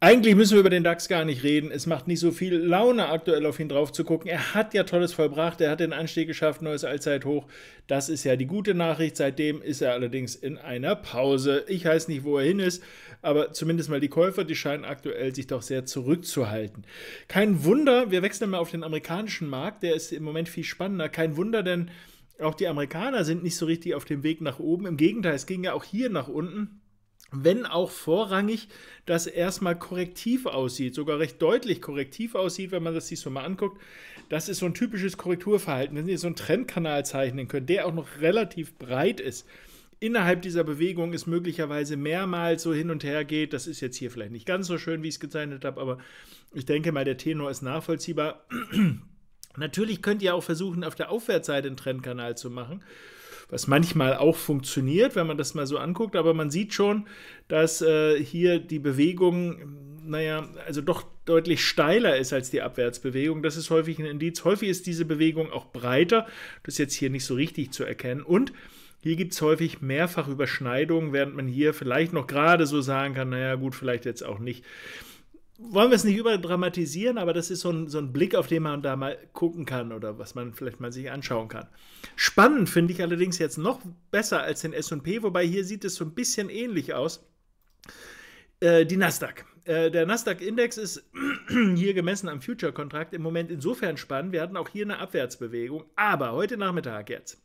Eigentlich müssen wir über den DAX gar nicht reden. Es macht nicht so viel Laune, aktuell auf ihn drauf zu gucken. Er hat ja Tolles vollbracht. Er hat den Anstieg geschafft, neues Allzeithoch. Das ist ja die gute Nachricht. Seitdem ist er allerdings in einer Pause. Ich weiß nicht, wo er hin ist, aber zumindest mal die Käufer, die scheinen aktuell sich doch sehr zurückzuhalten. Kein Wunder, wir wechseln mal auf den amerikanischen Markt. Der ist im Moment viel spannender. Kein Wunder, denn auch die Amerikaner sind nicht so richtig auf dem Weg nach oben. Im Gegenteil, es ging ja auch hier nach unten wenn auch vorrangig, das erstmal korrektiv aussieht, sogar recht deutlich korrektiv aussieht, wenn man das sich so mal anguckt. Das ist so ein typisches Korrekturverhalten. Wenn ihr so einen Trendkanal zeichnen könnt, der auch noch relativ breit ist, innerhalb dieser Bewegung ist möglicherweise mehrmals so hin und her geht. Das ist jetzt hier vielleicht nicht ganz so schön, wie ich es gezeichnet habe, aber ich denke mal, der Tenor ist nachvollziehbar. Natürlich könnt ihr auch versuchen, auf der Aufwärtsseite einen Trendkanal zu machen was manchmal auch funktioniert, wenn man das mal so anguckt. Aber man sieht schon, dass äh, hier die Bewegung, naja, also doch deutlich steiler ist als die Abwärtsbewegung. Das ist häufig ein Indiz. Häufig ist diese Bewegung auch breiter. Das ist jetzt hier nicht so richtig zu erkennen. Und hier gibt es häufig mehrfach Überschneidungen, während man hier vielleicht noch gerade so sagen kann, naja gut, vielleicht jetzt auch nicht wollen wir es nicht überdramatisieren, aber das ist so ein, so ein Blick, auf den man da mal gucken kann oder was man vielleicht mal sich anschauen kann. Spannend finde ich allerdings jetzt noch besser als den SP, wobei hier sieht es so ein bisschen ähnlich aus. Äh, die Nasdaq. Äh, der Nasdaq-Index ist hier gemessen am Future-Kontrakt im Moment insofern spannend. Wir hatten auch hier eine Abwärtsbewegung, aber heute Nachmittag jetzt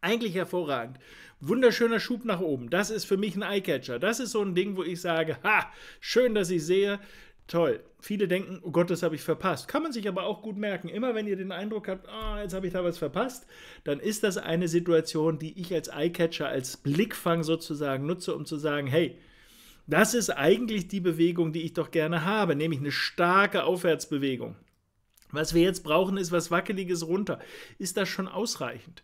eigentlich hervorragend. Wunderschöner Schub nach oben. Das ist für mich ein Eyecatcher. Das ist so ein Ding, wo ich sage, ha, schön, dass ich sehe, Toll. Viele denken, oh Gott, das habe ich verpasst. Kann man sich aber auch gut merken. Immer wenn ihr den Eindruck habt, oh, jetzt habe ich da was verpasst, dann ist das eine Situation, die ich als Eyecatcher, als Blickfang sozusagen nutze, um zu sagen, hey, das ist eigentlich die Bewegung, die ich doch gerne habe, nämlich eine starke Aufwärtsbewegung. Was wir jetzt brauchen, ist was Wackeliges runter. Ist das schon ausreichend?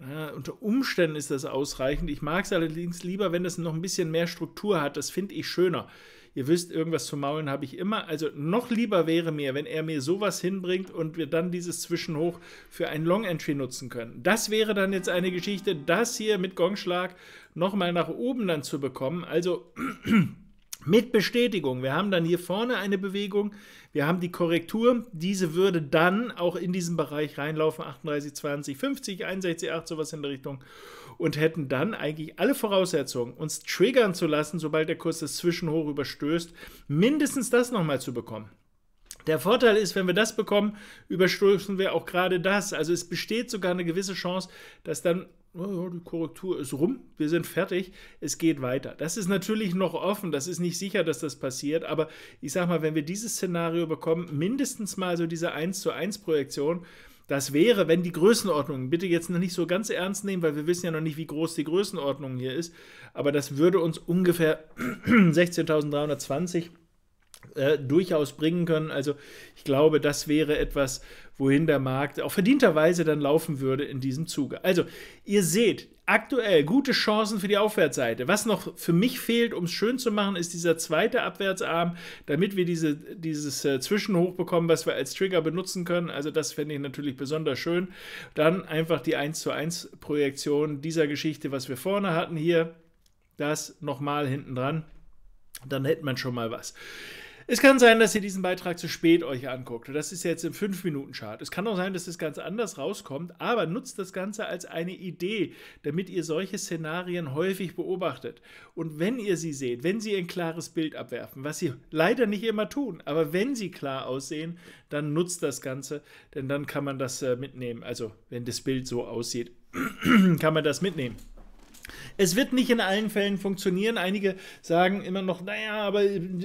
Ja, unter Umständen ist das ausreichend. Ich mag es allerdings lieber, wenn es noch ein bisschen mehr Struktur hat. Das finde ich schöner. Ihr wisst, irgendwas zu maulen habe ich immer. Also noch lieber wäre mir, wenn er mir sowas hinbringt und wir dann dieses Zwischenhoch für einen Long Entry nutzen können. Das wäre dann jetzt eine Geschichte, das hier mit Gongschlag nochmal nach oben dann zu bekommen. Also mit Bestätigung. Wir haben dann hier vorne eine Bewegung, wir haben die Korrektur, diese würde dann auch in diesen Bereich reinlaufen, 38, 20, 50, 61, 8, sowas in der Richtung und hätten dann eigentlich alle Voraussetzungen, uns triggern zu lassen, sobald der Kurs das Zwischenhoch überstößt, mindestens das nochmal zu bekommen. Der Vorteil ist, wenn wir das bekommen, überstürzen wir auch gerade das. Also es besteht sogar eine gewisse Chance, dass dann oh, die Korrektur ist rum, wir sind fertig, es geht weiter. Das ist natürlich noch offen, das ist nicht sicher, dass das passiert, aber ich sag mal, wenn wir dieses Szenario bekommen, mindestens mal so diese 1 zu 1 Projektion, das wäre, wenn die Größenordnung, bitte jetzt noch nicht so ganz ernst nehmen, weil wir wissen ja noch nicht, wie groß die Größenordnung hier ist, aber das würde uns ungefähr 16.320 Äh, durchaus bringen können. Also ich glaube, das wäre etwas, wohin der Markt auch verdienterweise dann laufen würde in diesem Zuge. Also ihr seht, aktuell gute Chancen für die Aufwärtsseite. Was noch für mich fehlt, um es schön zu machen, ist dieser zweite Abwärtsarm, damit wir diese, dieses äh, Zwischenhoch bekommen, was wir als Trigger benutzen können. Also das fände ich natürlich besonders schön. Dann einfach die 1 zu 1 Projektion dieser Geschichte, was wir vorne hatten hier. Das nochmal hinten dran. Dann hätte man schon mal was. Es kann sein, dass ihr diesen Beitrag zu spät euch anguckt. das ist jetzt im 5-Minuten-Chart. Es kann auch sein, dass das ganz anders rauskommt, aber nutzt das Ganze als eine Idee, damit ihr solche Szenarien häufig beobachtet. Und wenn ihr sie seht, wenn sie ein klares Bild abwerfen, was sie leider nicht immer tun, aber wenn sie klar aussehen, dann nutzt das Ganze, denn dann kann man das äh, mitnehmen. Also, wenn das Bild so aussieht, kann man das mitnehmen. Es wird nicht in allen Fällen funktionieren. Einige sagen immer noch, naja, aber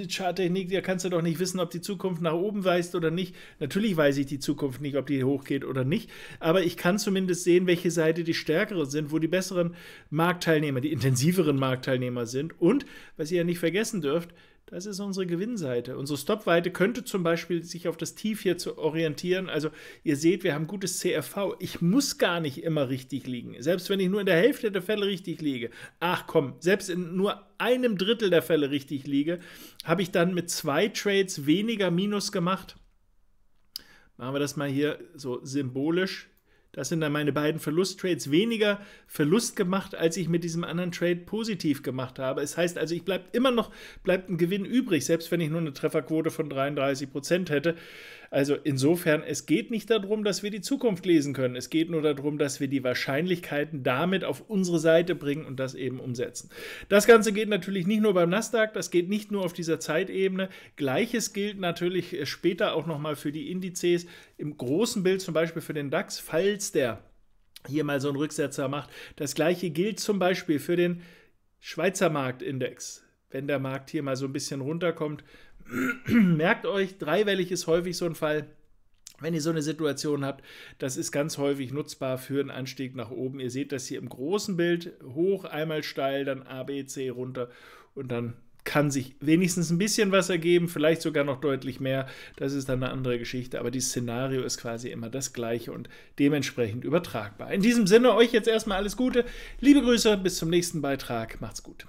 Charttechnik, da kannst du doch nicht wissen, ob die Zukunft nach oben weist oder nicht. Natürlich weiß ich die Zukunft nicht, ob die hochgeht oder nicht. Aber ich kann zumindest sehen, welche Seite die stärkere sind, wo die besseren Marktteilnehmer, die intensiveren Marktteilnehmer sind. Und, was ihr ja nicht vergessen dürft, das ist unsere Gewinnseite. Unsere Stopweite könnte zum Beispiel sich auf das Tief hier zu orientieren. Also ihr seht, wir haben gutes CRV. Ich muss gar nicht immer richtig liegen. Selbst wenn ich nur in der Hälfte der Fälle richtig liege. Ach komm, selbst in nur einem Drittel der Fälle richtig liege, habe ich dann mit zwei Trades weniger Minus gemacht. Machen wir das mal hier so symbolisch. Das sind dann meine beiden Verlusttrades weniger Verlust gemacht, als ich mit diesem anderen Trade positiv gemacht habe. Es das heißt also, ich bleibe immer noch bleibt ein Gewinn übrig, selbst wenn ich nur eine Trefferquote von 33 Prozent hätte. Also insofern, es geht nicht darum, dass wir die Zukunft lesen können. Es geht nur darum, dass wir die Wahrscheinlichkeiten damit auf unsere Seite bringen und das eben umsetzen. Das Ganze geht natürlich nicht nur beim Nasdaq, das geht nicht nur auf dieser Zeitebene. Gleiches gilt natürlich äh, später auch nochmal für die Indizes. Im großen Bild zum Beispiel für den DAX fallen Pilz, der hier mal so einen Rücksetzer macht. Das gleiche gilt zum Beispiel für den Schweizer Marktindex. Wenn der Markt hier mal so ein bisschen runterkommt, merkt euch, dreiwellig ist häufig so ein Fall. Wenn ihr so eine Situation habt, das ist ganz häufig nutzbar für einen Anstieg nach oben. Ihr seht das hier im großen Bild hoch, einmal steil, dann ABC runter und dann kann sich wenigstens ein bisschen was ergeben, vielleicht sogar noch deutlich mehr. Das ist dann eine andere Geschichte, aber dieses Szenario ist quasi immer das gleiche und dementsprechend übertragbar. In diesem Sinne euch jetzt erstmal alles Gute. Liebe Grüße, bis zum nächsten Beitrag. Macht's gut.